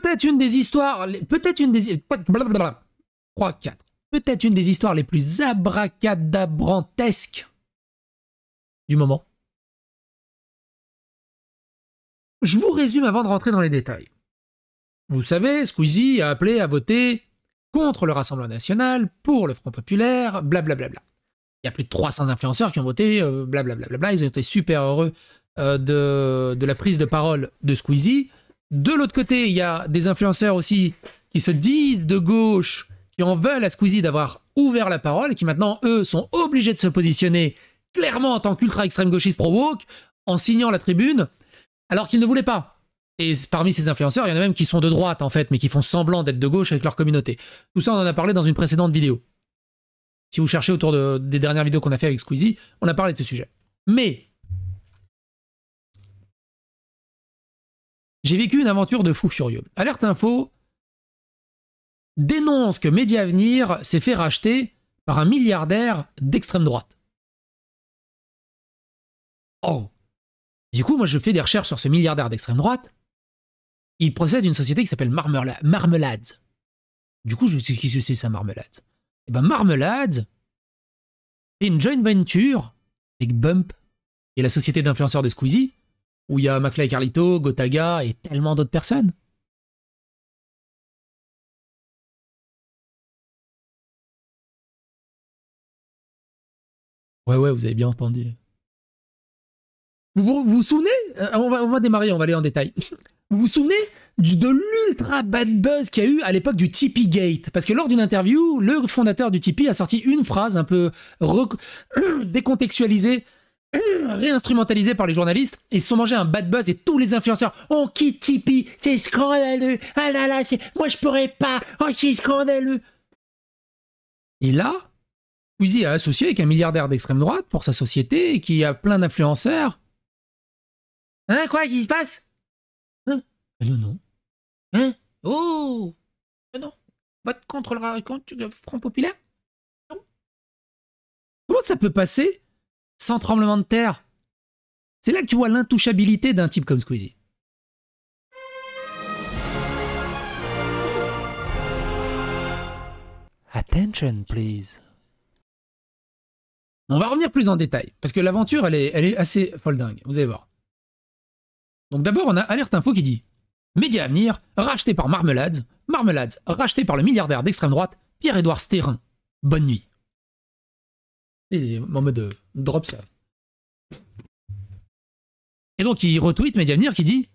peut-être une des histoires, peut-être une des... 3, 4. Peut-être une des histoires les plus abracadabrantesques du moment. Je vous résume avant de rentrer dans les détails. Vous savez, Squeezie a appelé à voter contre le Rassemblement National, pour le Front Populaire, blablabla. Il y a plus de 300 influenceurs qui ont voté, euh, blablabla. ils ont été super heureux euh, de, de, la prise de parole de Squeezie. De l'autre côté, il y a des influenceurs aussi qui se disent de gauche, qui en veulent à Squeezie d'avoir ouvert la parole, et qui maintenant, eux, sont obligés de se positionner clairement en tant qu'ultra-extrême gauchiste pro-woke, en signant la tribune, alors qu'ils ne voulaient pas. Et parmi ces influenceurs, il y en a même qui sont de droite, en fait, mais qui font semblant d'être de gauche avec leur communauté. Tout ça, on en a parlé dans une précédente vidéo. Si vous cherchez autour des dernières vidéos qu'on a fait avec Squeezie, on a parlé de ce sujet. Mais J'ai vécu une aventure de fou furieux. Alerte Info dénonce que Mediavenir s'est fait racheter par un milliardaire d'extrême droite. Oh Du coup, moi je fais des recherches sur ce milliardaire d'extrême droite. Il procède une société qui s'appelle Marmelade. Du coup, je sais qui c'est ça, Marmelade. Et eh ben Marmelades fait une joint venture avec Bump et la société d'influenceurs de Squeezie où il y a McFly et Carlito, Gotaga et tellement d'autres personnes. Ouais, ouais, vous avez bien entendu. Vous vous, souvenez euh, on va, démarrer, on va aller en détail. Vous vous souvenez de l'ultra bad buzz qu'il y a eu à l'époque du Tipeee Gate Parce que lors d'une interview, le fondateur du Tipeee a sorti une phrase un peu décontextualisée Réinstrumentalisé par les journalistes et se sont mangés un bad buzz et tous les influenceurs oh qui Tipeee c'est scandaleux ah là là moi je pourrais pas oh c'est scandaleux et là Uzi a associé avec un milliardaire d'extrême droite pour sa société et qui a plein d'influenceurs hein quoi qui se passe hein ah, non non hein oh ah, non vote contre le, contre le Front Populaire non. comment ça peut passer sans tremblement de terre. C'est là que tu vois l'intouchabilité d'un type comme Squeezie. Attention, please. On va revenir plus en détail, parce que l'aventure, elle est, assez folle dingue, vous allez voir. Donc d'abord, on a Alerte Info qui dit Média venir, racheté par Marmelades, Marmelades, racheté par le milliardaire d'extrême droite, Pierre-Édouard Sterrin. Bonne nuit. Il est en mode euh, drop ça. Et donc il retweet Mediavenir qui dit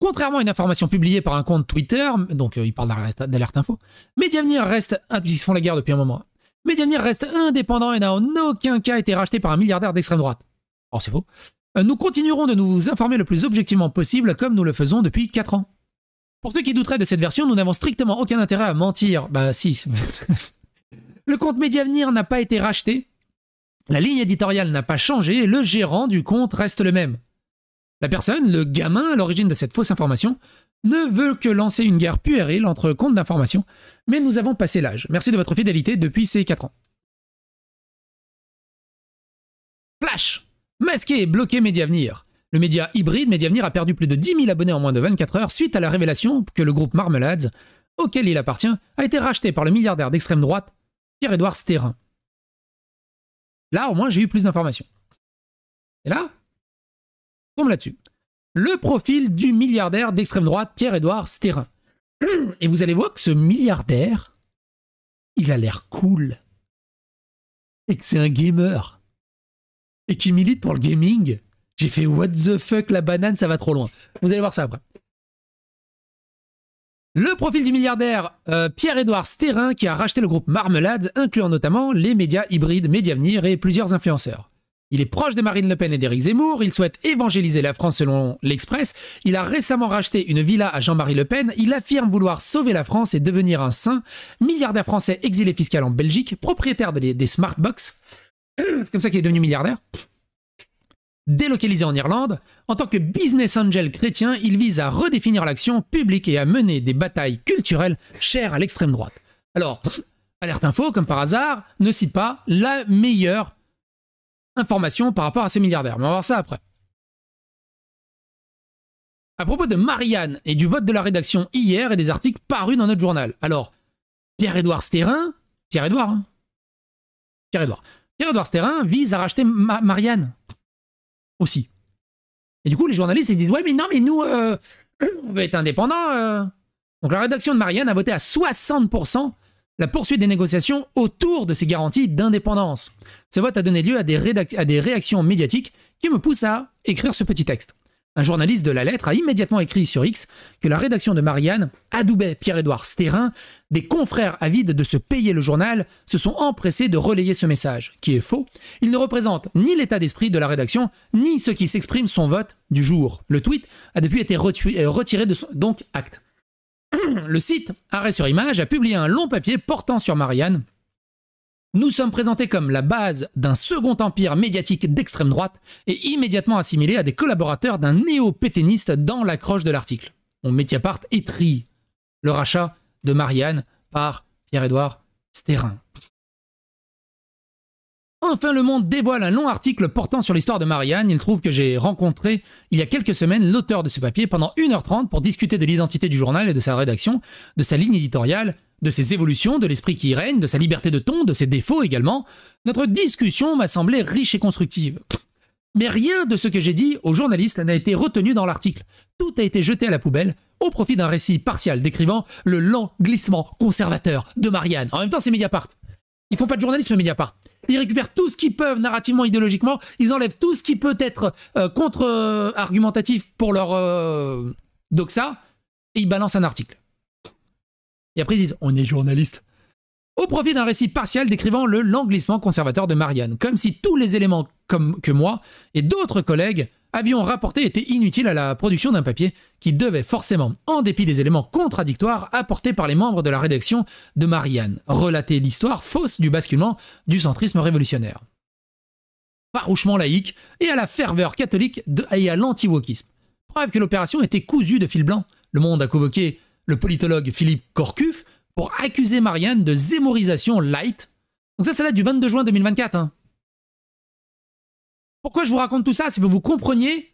Contrairement à une information publiée par un compte Twitter, donc euh, il parle d'alerte info, Mediavenir reste. Ah, la guerre depuis un moment. Hein. Mediavenir reste indépendant et n'a en aucun cas été racheté par un milliardaire d'extrême droite. Oh, c'est faux. Euh, nous continuerons de nous informer le plus objectivement possible comme nous le faisons depuis 4 ans. Pour ceux qui douteraient de cette version, nous n'avons strictement aucun intérêt à mentir. Bah si. Le compte MediAvenir n'a pas été racheté. La ligne éditoriale n'a pas changé le gérant du compte reste le même. La personne, le gamin à l'origine de cette fausse information, ne veut que lancer une guerre puérile entre comptes d'information, mais nous avons passé l'âge. Merci de votre fidélité depuis ces 4 ans. Flash Masqué et bloqué MediAvenir. Le média hybride MediAvenir a perdu plus de 10 000 abonnés en moins de 24 heures suite à la révélation que le groupe Marmelades, auquel il appartient, a été racheté par le milliardaire d'extrême droite pierre edouard Sterrin. Là, au moins, j'ai eu plus d'informations. Et là, on tombe là-dessus. Le profil du milliardaire d'extrême droite, Pierre-Édouard Stérin. Et vous allez voir que ce milliardaire, il a l'air cool. Et que c'est un gamer. Et qui milite pour le gaming. J'ai fait what the fuck, la banane, ça va trop loin. Vous allez voir ça après. Le profil du milliardaire euh, Pierre-Édouard Sterrin qui a racheté le groupe Marmelade, incluant notamment les médias hybrides Médiavenir et plusieurs influenceurs. Il est proche de Marine Le Pen et d'Éric Zemmour, il souhaite évangéliser la France selon l'Express, il a récemment racheté une villa à Jean-Marie Le Pen, il affirme vouloir sauver la France et devenir un saint, milliardaire français exilé fiscal en Belgique, propriétaire de des Smartbox, c'est comme ça qu'il est devenu milliardaire, Délocalisé en Irlande, en tant que business angel chrétien, il vise à redéfinir l'action publique et à mener des batailles culturelles chères à l'extrême droite. Alors, Alerte Info, comme par hasard, ne cite pas la meilleure information par rapport à ce milliardaire. Mais on va voir ça après. À propos de Marianne et du vote de la rédaction hier et des articles parus dans notre journal. Alors, Pierre-Édouard Sterrin, Pierre-Édouard, hein Pierre-Édouard, Pierre-Édouard Sterrin vise à racheter Marianne aussi. Et du coup, les journalistes, ils disent Ouais, mais non, mais nous, euh, on veut être indépendants. Euh. Donc la rédaction de Marianne a voté à 60% la poursuite des négociations autour de ces garanties d'indépendance. Ce vote a donné lieu à des réactions médiatiques qui me poussent à écrire ce petit texte. Un journaliste de la lettre a immédiatement écrit sur X que la rédaction de Marianne adoubait Pierre-Édouard Sterrin. Des confrères avides de se payer le journal se sont empressés de relayer ce message, qui est faux. Il ne représente ni l'état d'esprit de la rédaction, ni ce qui s'exprime son vote du jour. Le tweet a depuis été euh, retiré de son acte. Le site Arrêt sur Image a publié un long papier portant sur Marianne nous sommes présentés comme la base d'un second empire médiatique d'extrême droite et immédiatement assimilés à des collaborateurs d'un néo pétainiste dans l'accroche de l'article. Mon et trie le rachat de Marianne par Pierre-Édouard Sterrin. Enfin, Le Monde dévoile un long article portant sur l'histoire de Marianne. Il trouve que j'ai rencontré il y a quelques semaines l'auteur de ce papier pendant 1h30 pour discuter de l'identité du journal et de sa rédaction, de sa ligne éditoriale, de ses évolutions, de l'esprit qui y règne, de sa liberté de ton, de ses défauts également. Notre discussion m'a semblé riche et constructive. Mais rien de ce que j'ai dit au journalistes n'a été retenu dans l'article. Tout a été jeté à la poubelle au profit d'un récit partial décrivant le lent glissement conservateur de Marianne. En même temps, c'est Mediapart. Ils font pas de journalisme Mediapart. Ils récupèrent tout ce qu'ils peuvent narrativement, idéologiquement. Ils enlèvent tout ce qui peut être euh, contre-argumentatif pour leur euh, doxa. Et ils balancent un article. Et après, ils disent On est journaliste. Au profit d'un récit partiel décrivant le langlissement conservateur de Marianne, comme si tous les éléments comme que moi et d'autres collègues avions rapportés étaient inutiles à la production d'un papier qui devait forcément, en dépit des éléments contradictoires apportés par les membres de la rédaction de Marianne, relater l'histoire fausse du basculement du centrisme révolutionnaire. Farouchement laïque et à la ferveur catholique de, et à lanti Preuve que l'opération était cousue de fil blanc. Le Monde a convoqué le politologue Philippe Corcuff pour accuser Marianne de zémorisation light. Donc ça, c'est là du 22 juin 2024. Pourquoi je vous raconte tout ça C'est que vous compreniez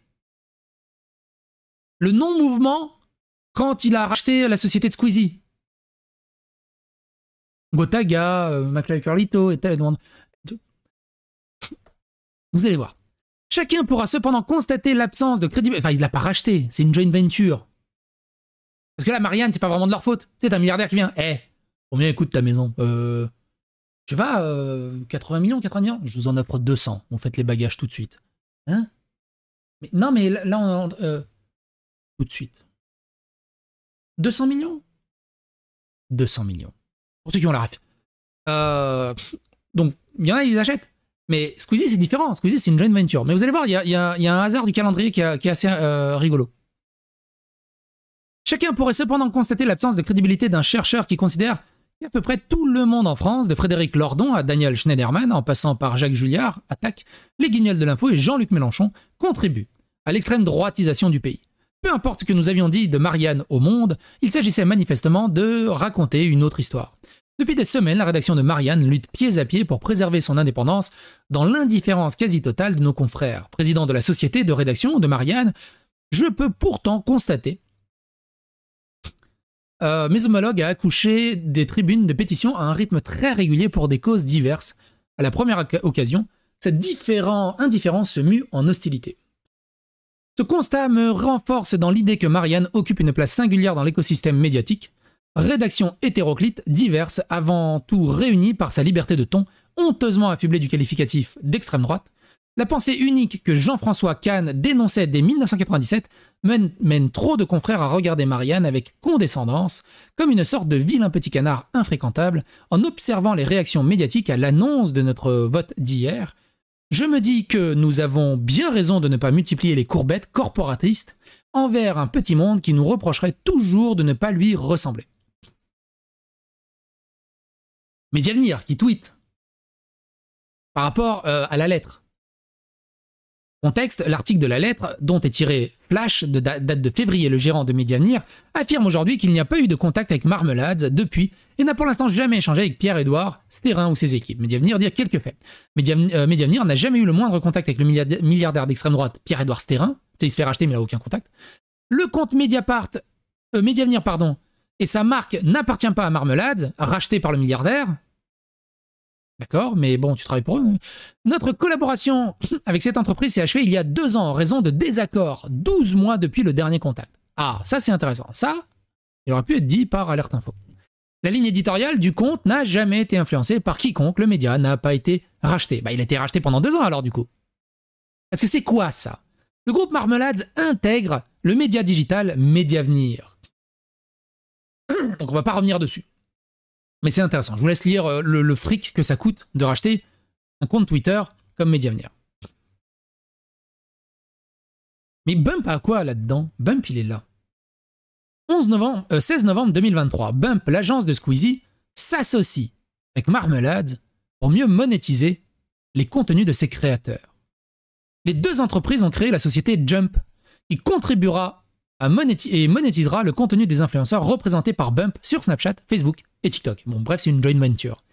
le non-mouvement quand il a racheté la société de Squeezie. Gotaga, euh, McLeod et tel, Vous allez voir. Chacun pourra cependant constater l'absence de crédit. Enfin, il l'a pas racheté, c'est une joint venture. Parce que là, Marianne, c'est pas vraiment de leur faute. C'est un milliardaire qui vient. Eh, combien écoute ta maison euh, je sais 80 euh, millions, 80 millions, je vous en offre 200, on fait les bagages tout de suite. Hein mais, Non, mais là, on, euh, tout de suite. 200 millions 200 millions. Pour ceux qui ont la ref. Euh, donc, il y en a, ils achètent. Mais Squeezie, c'est différent. Squeezie, c'est une joint venture. Mais vous allez voir, il y a, un hasard du calendrier qui est assez rigolo. Chacun pourrait cependant constater l'absence de crédibilité d'un chercheur qui considère à peu près tout le monde en France, de Frédéric Lordon à Daniel Schneiderman, en passant par Jacques Julliard, attaque, les guignols de l'info et Jean-Luc Mélenchon, contribuent à l'extrême droitisation du pays. Peu importe ce que nous avions dit de Marianne au Monde, il s'agissait manifestement de raconter une autre histoire. Depuis des semaines, la rédaction de Marianne lutte pied à pied pour préserver son indépendance dans l'indifférence quasi totale de nos confrères. Président de la société de rédaction de Marianne, je peux pourtant constater euh, mes homologues a accouché des tribunes de pétition à un rythme très régulier pour des causes diverses. À la première occasion, cette indifférence se mue en hostilité. Ce constat me renforce dans l'idée que Marianne occupe une place singulière dans l'écosystème médiatique. Rédaction hétéroclite, diverse, avant tout réunie par sa liberté de ton, honteusement affublée du qualificatif d'extrême droite, la pensée unique que Jean-François Kahn dénonçait dès 1997 mène, trop de confrères à regarder Marianne avec condescendance, comme une sorte de vilain petit canard infréquentable, en observant les réactions médiatiques à l'annonce de notre vote d'hier, je me dis que nous avons bien raison de ne pas multiplier les courbettes corporatistes envers un petit monde qui nous reprocherait toujours de ne pas lui ressembler. Médiavenir qui tweet par rapport euh, à la lettre. Contexte, l'article de la lettre dont est tiré Flash de date de février, le gérant de Mediavenir, affirme aujourd'hui qu'il n'y a pas eu de contact avec Marmelades depuis et n'a pour l'instant jamais échangé avec pierre edouard Stérin ou ses équipes. Mediavenir dit quelques faits. Mediavenir euh, n'a jamais eu le moindre contact avec le milliardaire d'extrême droite pierre edouard Stérin. Il se fait racheter mais il n'a aucun contact. Le compte Mediapart, euh, Mediavenir pardon, et sa marque n'appartient pas à Marmelades, racheté par le milliardaire, D'accord, mais bon, tu travailles pour eux. Hein. Notre collaboration avec cette entreprise s'est achevée il y a deux ans en raison de désaccords, 12 mois depuis le dernier contact. Ah, ça c'est intéressant. Ça, il aurait pu être dit par Alerte Info. La ligne éditoriale du compte n'a jamais été influencée par quiconque. Le média n'a pas été racheté. Bah, il a été racheté pendant deux ans alors du coup. Parce que c'est quoi ça Le groupe Marmelades intègre le média digital Mediavenir. Donc on va pas revenir dessus. Mais c'est intéressant. Je vous laisse lire euh, le, fric que ça coûte de racheter un compte Twitter comme MediaVenir. Mais Bump a quoi là-dedans Bump, il est là. 11 novembre, 16 euh, novembre 2023, Bump, l'agence de Squeezie, s'associe avec Marmelade pour mieux monétiser les contenus de ses créateurs. Les deux entreprises ont créé la société Jump, qui contribuera à et monétisera le contenu des influenceurs représentés par Bump sur Snapchat, Facebook TikTok. Bon, bref, c'est une joint venture.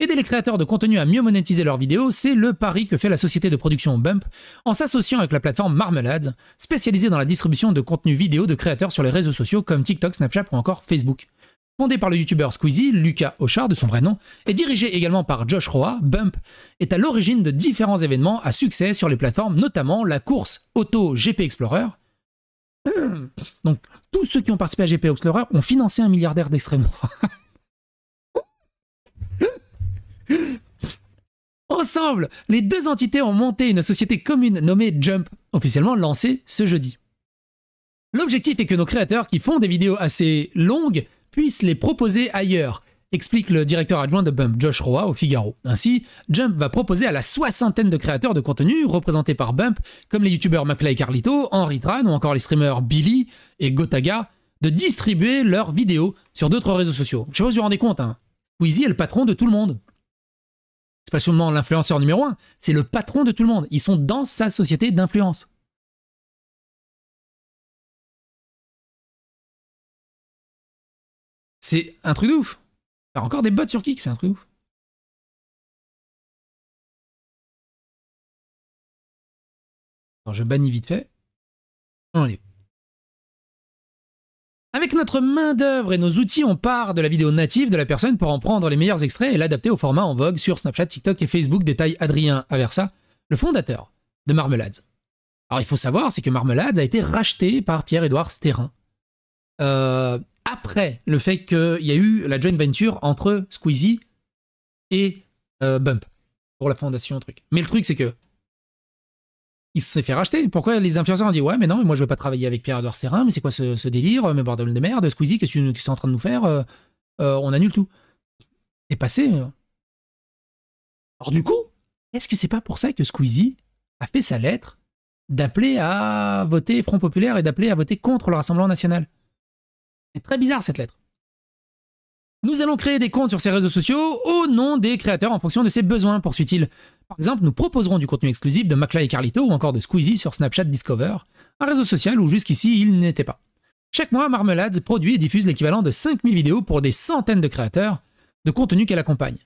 Aider les créateurs de contenu à mieux monétiser leurs vidéos, c'est le pari que fait la société de production Bump en s'associant avec la plateforme Marmelade, spécialisée dans la distribution de contenu vidéo de créateurs sur les réseaux sociaux comme TikTok, Snapchat ou encore Facebook. Fondée par le youtubeur Squeezie, Lucas Auchard de son vrai nom, et dirigée également par Josh Roa, Bump est à l'origine de différents événements à succès sur les plateformes, notamment la course Auto GP Explorer. Donc tous ceux qui ont participé à GP Explorer ont financé un milliardaire d'extrême droite. ensemble, les deux entités ont monté une société commune nommée Jump, officiellement lancée ce jeudi. L'objectif est que nos créateurs qui font des vidéos assez longues puissent les proposer ailleurs, explique le directeur adjoint de Bump, Josh Roa, au Figaro. Ainsi, Jump va proposer à la soixantaine de créateurs de contenu représentés par Bump, comme les youtubeurs Maclay Carlito, Henry Tran ou encore les streamers Billy et Gotaga, de distribuer leurs vidéos sur d'autres réseaux sociaux. Je sais pas si vous vous rendez compte, hein. Weezy est le patron de tout le monde. C'est pas seulement l'influenceur numéro un, c'est le patron de tout le monde. Ils sont dans sa société d'influence. C'est un truc de ouf. encore des bots sur Kik, c'est un truc de ouf. je bannis vite fait. On est avec notre main-d'œuvre et nos outils, on part de la vidéo native de la personne pour en prendre les meilleurs extraits et l'adapter au format en vogue sur Snapchat, TikTok et Facebook, détaille Adrien Aversa, le fondateur de Marmelades. Alors il faut savoir, c'est que Marmelades a été racheté par Pierre-Édouard Sterrin. Euh, après le fait qu'il y a eu la joint venture entre Squeezie et euh, Bump pour la fondation truc. Mais le truc c'est que il s'est fait racheter. Pourquoi les influenceurs ont dit ouais mais non, moi je veux pas travailler avec Pierre Edouard mais c'est quoi ce, délire, euh, mais bordel de merde, Squeezie, qu'est-ce qu'ils sont en train de nous faire euh, euh, On annule tout. C'est passé. Alors du coup, est-ce que c'est pas pour ça que Squeezie a fait sa lettre d'appeler à voter Front Populaire et d'appeler à voter contre le Rassemblement National C'est très bizarre cette lettre. Nous allons créer des comptes sur ces réseaux sociaux au nom des créateurs en fonction de ses besoins, poursuit-il. Par exemple, nous proposerons du contenu exclusif de Macla et Carlito ou encore de Squeezie sur Snapchat Discover, un réseau social où jusqu'ici il n'était pas. Chaque mois, Marmelades produit et diffuse l'équivalent de 5000 vidéos pour des centaines de créateurs de contenu qu'elle accompagne.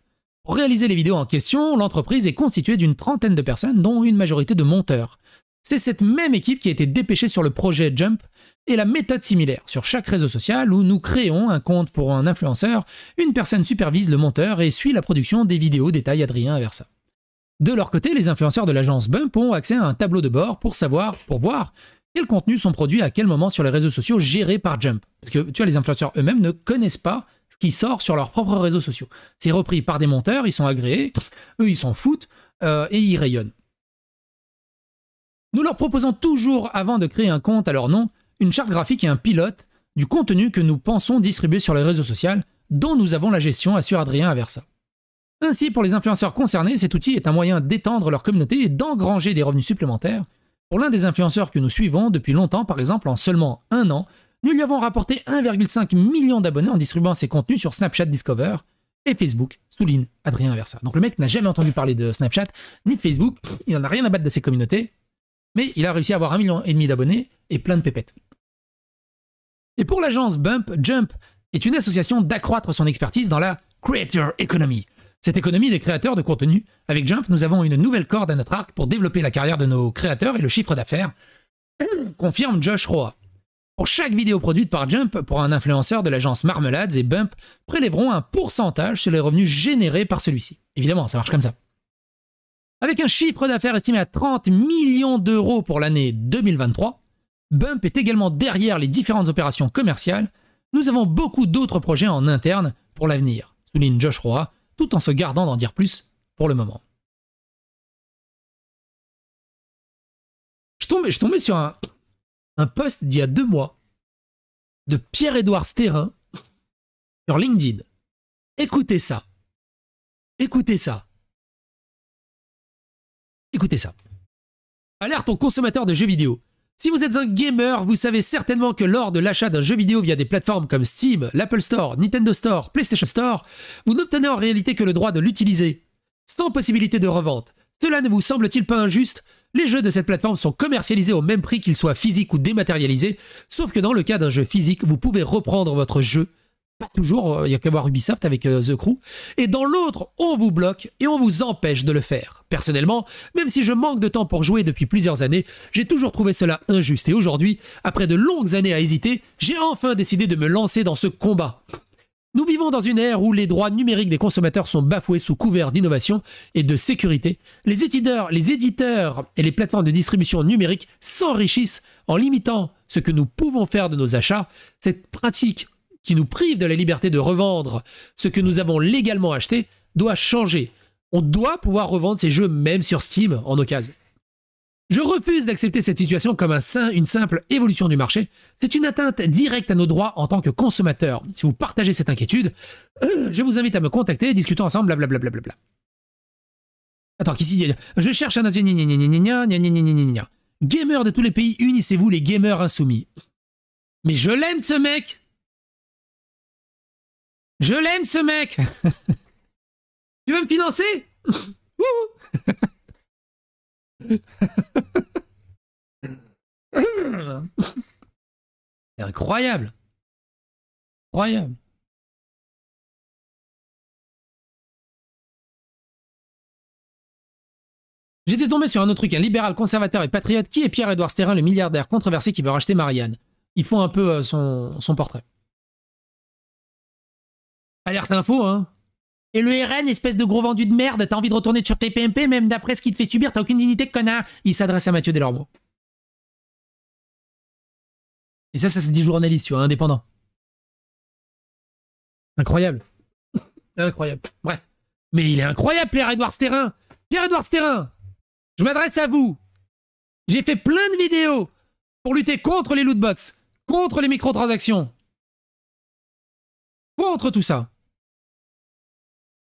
Pour réaliser les vidéos en question, l'entreprise est constituée d'une trentaine de personnes, dont une majorité de monteurs. C'est cette même équipe qui a été dépêchée sur le projet Jump, et la méthode similaire sur chaque réseau social où nous créons un compte pour un influenceur, une personne supervise le monteur et suit la production des vidéos, détaille Adrien Versa. De leur côté, les influenceurs de l'agence Bump ont accès à un tableau de bord pour savoir, pour voir, quels contenus sont produits à quel moment sur les réseaux sociaux gérés par Jump. Parce que tu vois, les influenceurs eux-mêmes ne connaissent pas ce qui sort sur leurs propres réseaux sociaux. C'est repris par des monteurs, ils sont agréés, eux ils s'en foutent euh, et ils rayonnent. Nous leur proposons toujours, avant de créer un compte à leur nom, une charte graphique et un pilote du contenu que nous pensons distribuer sur les réseaux sociaux dont nous avons la gestion, assure Adrien Aversa. Ainsi, pour les influenceurs concernés, cet outil est un moyen d'étendre leur communauté et d'engranger des revenus supplémentaires. Pour l'un des influenceurs que nous suivons depuis longtemps, par exemple en seulement un an, nous lui avons rapporté 1,5 million d'abonnés en distribuant ses contenus sur Snapchat Discover et Facebook, souligne Adrien Aversa. Donc le mec n'a jamais entendu parler de Snapchat ni de Facebook, il n'en a rien à battre de ses communautés, mais il a réussi à avoir un million et demi d'abonnés et plein de pépettes. Et pour l'agence Bump, Jump est une association d'accroître son expertise dans la Creator Economy. Cette économie des créateurs de contenu, avec Jump, nous avons une nouvelle corde à notre arc pour développer la carrière de nos créateurs et le chiffre d'affaires, confirme Josh Roy. Pour chaque vidéo produite par Jump, pour un influenceur de l'agence Marmelades et Bump prélèveront un pourcentage sur les revenus générés par celui-ci. Évidemment, ça marche comme ça. Avec un chiffre d'affaires estimé à 30 millions d'euros pour l'année 2023, Bump est également derrière les différentes opérations commerciales. Nous avons beaucoup d'autres projets en interne pour l'avenir, souligne Josh Roy, tout en se gardant d'en dire plus pour le moment. Je tombais, je sur un, un post d'il y a deux mois de Pierre-Édouard Sterrin sur LinkedIn. Écoutez ça. Écoutez ça. Écoutez ça. Alerte aux consommateurs de jeux vidéo. Si vous êtes un gamer, vous savez certainement que lors de l'achat d'un jeu vidéo via des plateformes comme Steam, l'Apple Store, Nintendo Store, PlayStation Store, vous n'obtenez en réalité que le droit de l'utiliser, sans possibilité de revente. Cela ne vous semble-t-il pas injuste Les jeux de cette plateforme sont commercialisés au même prix qu'ils soient physiques ou dématérialisés, sauf que dans le cas d'un jeu physique, vous pouvez reprendre votre jeu pas toujours, euh, il y a qu'à voir Ubisoft avec euh, The Crew. Et dans l'autre, on vous bloque et on vous empêche de le faire. Personnellement, même si je manque de temps pour jouer depuis plusieurs années, j'ai toujours trouvé cela injuste et aujourd'hui, après de longues années à hésiter, j'ai enfin décidé de me lancer dans ce combat. Nous vivons dans une ère où les droits numériques des consommateurs sont bafoués sous couvert d'innovation et de sécurité. Les éditeurs, les éditeurs et les plateformes de distribution numérique s'enrichissent en limitant ce que nous pouvons faire de nos achats. Cette pratique qui nous prive de la liberté de revendre ce que nous avons légalement acheté doit changer. On doit pouvoir revendre ces jeux même sur Steam en occasion. Je refuse d'accepter cette situation comme un, une simple évolution du marché. C'est une atteinte directe à nos droits en tant que consommateurs. Si vous partagez cette inquiétude, je vous invite à me contacter, discutons ensemble, blablabla. Bla bla bla Attends, qu'ici dit Je cherche un Gamer de tous les pays, unissez-vous les gamers insoumis. Mais je l'aime ce mec je l'aime ce mec Tu veux me financer incroyable Incroyable J'étais tombé sur un autre truc, un libéral conservateur et patriote. Qui est pierre edouard Sterrin, le milliardaire controversé qui veut racheter Marianne Ils font un peu euh, son portrait. Alerte info, hein. Et le RN, espèce de gros vendu de merde, t'as envie de retourner sur TPMP, même d'après ce qu'il te fait subir, t'as aucune dignité, connard. Il s'adresse à Mathieu Delormeau. Et ça, ça se dit journaliste, tu vois, indépendant. Incroyable. incroyable. Bref. Mais il est incroyable, Pierre-Edouard Sterrin. Pierre-Edouard Sterrin, je m'adresse à vous. J'ai fait plein de vidéos pour lutter contre les lootbox, contre les microtransactions, contre tout ça.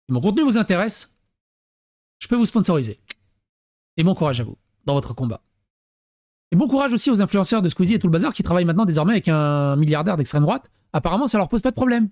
Si mon contenu vous intéresse, je peux vous sponsoriser. Et bon courage à vous dans votre combat. Et bon courage aussi aux influenceurs de Squeezie et tout le bazar qui travaillent maintenant désormais avec un milliardaire d'extrême droite. Apparemment, ça leur pose pas de problème.